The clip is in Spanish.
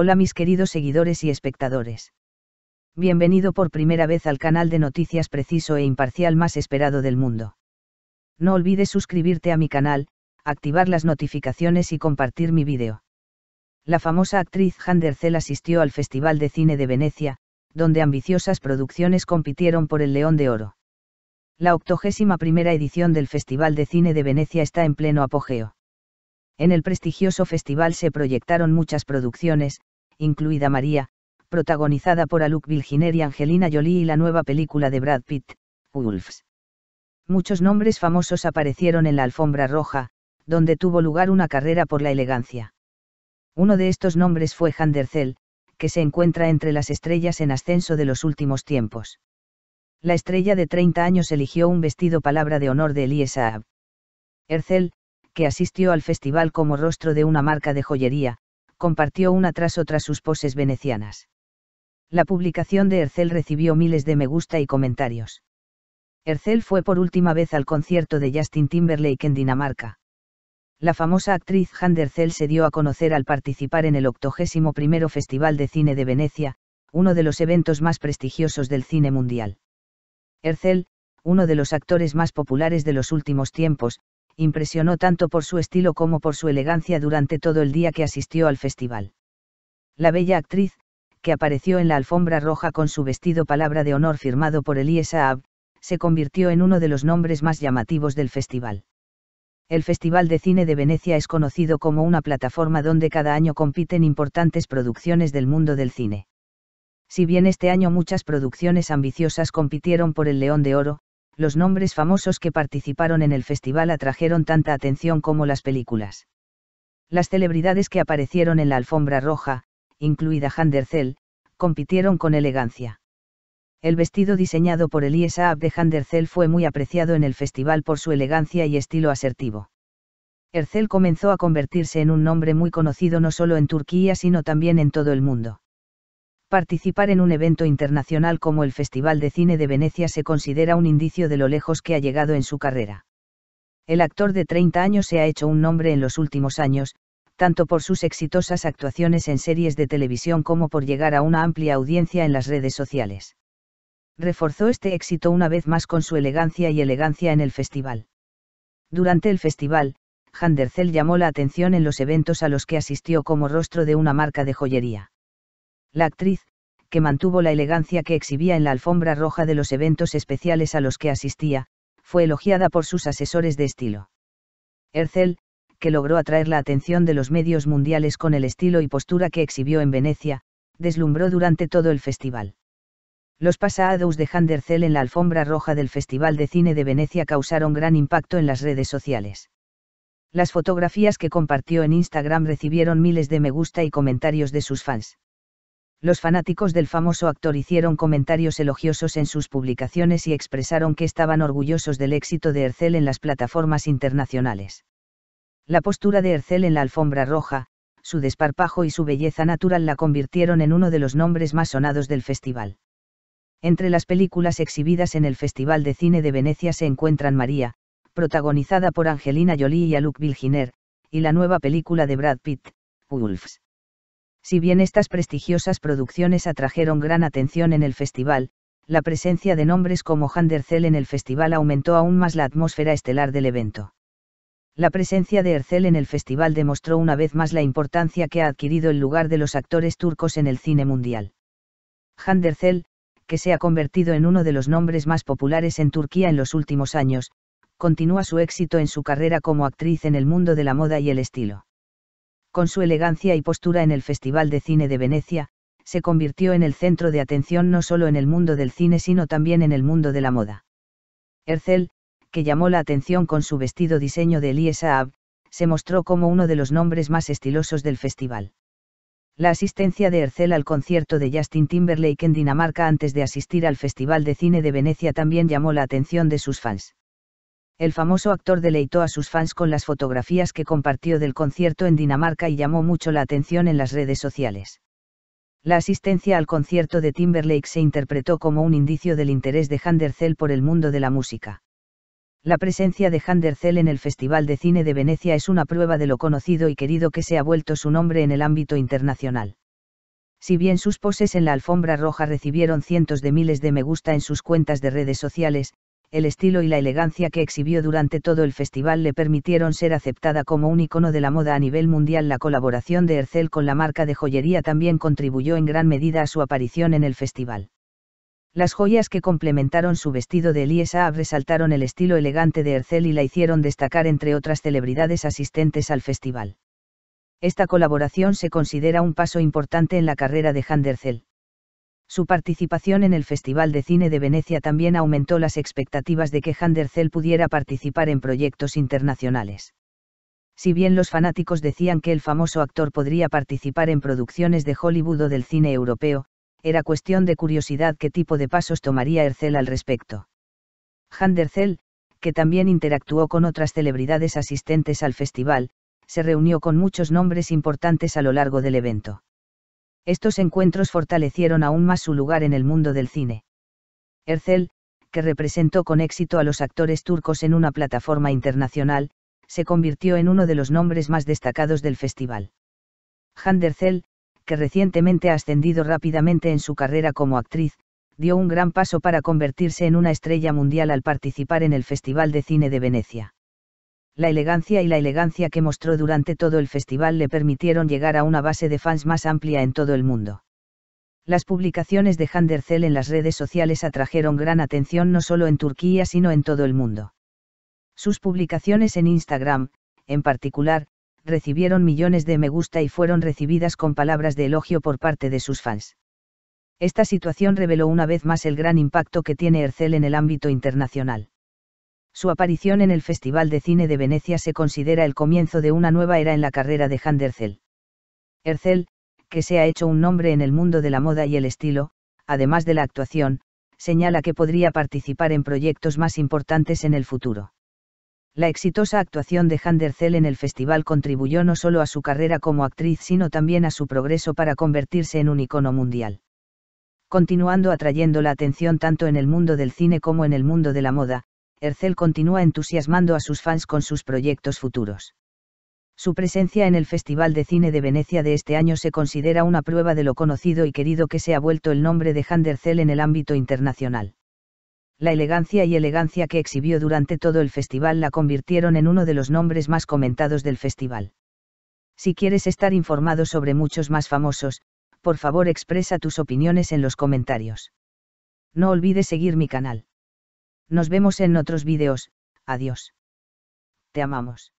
Hola mis queridos seguidores y espectadores. Bienvenido por primera vez al canal de noticias preciso e imparcial más esperado del mundo. No olvides suscribirte a mi canal, activar las notificaciones y compartir mi vídeo. La famosa actriz Han asistió al Festival de Cine de Venecia, donde ambiciosas producciones compitieron por el León de Oro. La octogésima primera edición del Festival de Cine de Venecia está en pleno apogeo. En el prestigioso festival se proyectaron muchas producciones, incluida María, protagonizada por Aluc Vilginer y Angelina Jolie y la nueva película de Brad Pitt, Wolves. Muchos nombres famosos aparecieron en la alfombra roja, donde tuvo lugar una carrera por la elegancia. Uno de estos nombres fue Zell, que se encuentra entre las estrellas en ascenso de los últimos tiempos. La estrella de 30 años eligió un vestido palabra de honor de Elie Saab. Ercel, que asistió al festival como rostro de una marca de joyería, compartió una tras otra sus poses venecianas. La publicación de Ercel recibió miles de me gusta y comentarios. Ercel fue por última vez al concierto de Justin Timberlake en Dinamarca. La famosa actriz Hande Ercel se dio a conocer al participar en el 81 Festival de Cine de Venecia, uno de los eventos más prestigiosos del cine mundial. Ercel, uno de los actores más populares de los últimos tiempos, impresionó tanto por su estilo como por su elegancia durante todo el día que asistió al festival. La bella actriz, que apareció en la alfombra roja con su vestido palabra de honor firmado por Elie Saab, se convirtió en uno de los nombres más llamativos del festival. El Festival de Cine de Venecia es conocido como una plataforma donde cada año compiten importantes producciones del mundo del cine. Si bien este año muchas producciones ambiciosas compitieron por el León de Oro, los nombres famosos que participaron en el festival atrajeron tanta atención como las películas. Las celebridades que aparecieron en la alfombra roja, incluida Handercell, compitieron con elegancia. El vestido diseñado por Elie Saab de Handercell fue muy apreciado en el festival por su elegancia y estilo asertivo. Ercel comenzó a convertirse en un nombre muy conocido no solo en Turquía sino también en todo el mundo participar en un evento internacional como el Festival de Cine de Venecia se considera un indicio de lo lejos que ha llegado en su carrera. El actor de 30 años se ha hecho un nombre en los últimos años, tanto por sus exitosas actuaciones en series de televisión como por llegar a una amplia audiencia en las redes sociales. Reforzó este éxito una vez más con su elegancia y elegancia en el festival. Durante el festival, Handercel llamó la atención en los eventos a los que asistió como rostro de una marca de joyería. La actriz, que mantuvo la elegancia que exhibía en la alfombra roja de los eventos especiales a los que asistía, fue elogiada por sus asesores de estilo. Ercel, que logró atraer la atención de los medios mundiales con el estilo y postura que exhibió en Venecia, deslumbró durante todo el festival. Los pasados de Ercel en la alfombra roja del Festival de Cine de Venecia causaron gran impacto en las redes sociales. Las fotografías que compartió en Instagram recibieron miles de me gusta y comentarios de sus fans los fanáticos del famoso actor hicieron comentarios elogiosos en sus publicaciones y expresaron que estaban orgullosos del éxito de Ercel en las plataformas internacionales. La postura de Ercel en la alfombra roja, su desparpajo y su belleza natural la convirtieron en uno de los nombres más sonados del festival. Entre las películas exhibidas en el Festival de Cine de Venecia se encuentran María, protagonizada por Angelina Jolie y Aluc Vilginer, y la nueva película de Brad Pitt, Wolves. Si bien estas prestigiosas producciones atrajeron gran atención en el festival, la presencia de nombres como Handercel en el festival aumentó aún más la atmósfera estelar del evento. La presencia de Ercel en el festival demostró una vez más la importancia que ha adquirido el lugar de los actores turcos en el cine mundial. Handercel, que se ha convertido en uno de los nombres más populares en Turquía en los últimos años, continúa su éxito en su carrera como actriz en el mundo de la moda y el estilo con su elegancia y postura en el Festival de Cine de Venecia, se convirtió en el centro de atención no solo en el mundo del cine sino también en el mundo de la moda. Ercel, que llamó la atención con su vestido diseño de Elie Saab, se mostró como uno de los nombres más estilosos del festival. La asistencia de Ercel al concierto de Justin Timberlake en Dinamarca antes de asistir al Festival de Cine de Venecia también llamó la atención de sus fans el famoso actor deleitó a sus fans con las fotografías que compartió del concierto en Dinamarca y llamó mucho la atención en las redes sociales. La asistencia al concierto de Timberlake se interpretó como un indicio del interés de Handercel por el mundo de la música. La presencia de Handercel en el Festival de Cine de Venecia es una prueba de lo conocido y querido que se ha vuelto su nombre en el ámbito internacional. Si bien sus poses en la alfombra roja recibieron cientos de miles de me gusta en sus cuentas de redes sociales, el estilo y la elegancia que exhibió durante todo el festival le permitieron ser aceptada como un icono de la moda a nivel mundial. La colaboración de Hercel con la marca de joyería también contribuyó en gran medida a su aparición en el festival. Las joyas que complementaron su vestido de Elie Saab resaltaron el estilo elegante de Hercel y la hicieron destacar entre otras celebridades asistentes al festival. Esta colaboración se considera un paso importante en la carrera de Hercel. Su participación en el Festival de Cine de Venecia también aumentó las expectativas de que Handerzell pudiera participar en proyectos internacionales. Si bien los fanáticos decían que el famoso actor podría participar en producciones de Hollywood o del cine europeo, era cuestión de curiosidad qué tipo de pasos tomaría Ercel al respecto. Handerzell, que también interactuó con otras celebridades asistentes al festival, se reunió con muchos nombres importantes a lo largo del evento. Estos encuentros fortalecieron aún más su lugar en el mundo del cine. Ercel, que representó con éxito a los actores turcos en una plataforma internacional, se convirtió en uno de los nombres más destacados del festival. Handercel, que recientemente ha ascendido rápidamente en su carrera como actriz, dio un gran paso para convertirse en una estrella mundial al participar en el Festival de Cine de Venecia la elegancia y la elegancia que mostró durante todo el festival le permitieron llegar a una base de fans más amplia en todo el mundo. Las publicaciones de Handercel en las redes sociales atrajeron gran atención no solo en Turquía sino en todo el mundo. Sus publicaciones en Instagram, en particular, recibieron millones de me gusta y fueron recibidas con palabras de elogio por parte de sus fans. Esta situación reveló una vez más el gran impacto que tiene Ercel en el ámbito internacional. Su aparición en el Festival de Cine de Venecia se considera el comienzo de una nueva era en la carrera de Handerzel. Ercel, que se ha hecho un nombre en el mundo de la moda y el estilo, además de la actuación, señala que podría participar en proyectos más importantes en el futuro. La exitosa actuación de Handerzel en el festival contribuyó no solo a su carrera como actriz, sino también a su progreso para convertirse en un icono mundial. Continuando atrayendo la atención tanto en el mundo del cine como en el mundo de la moda, Ercel continúa entusiasmando a sus fans con sus proyectos futuros. Su presencia en el Festival de Cine de Venecia de este año se considera una prueba de lo conocido y querido que se ha vuelto el nombre de Ercel en el ámbito internacional. La elegancia y elegancia que exhibió durante todo el festival la convirtieron en uno de los nombres más comentados del festival. Si quieres estar informado sobre muchos más famosos, por favor expresa tus opiniones en los comentarios. No olvides seguir mi canal. Nos vemos en otros vídeos, adiós. Te amamos.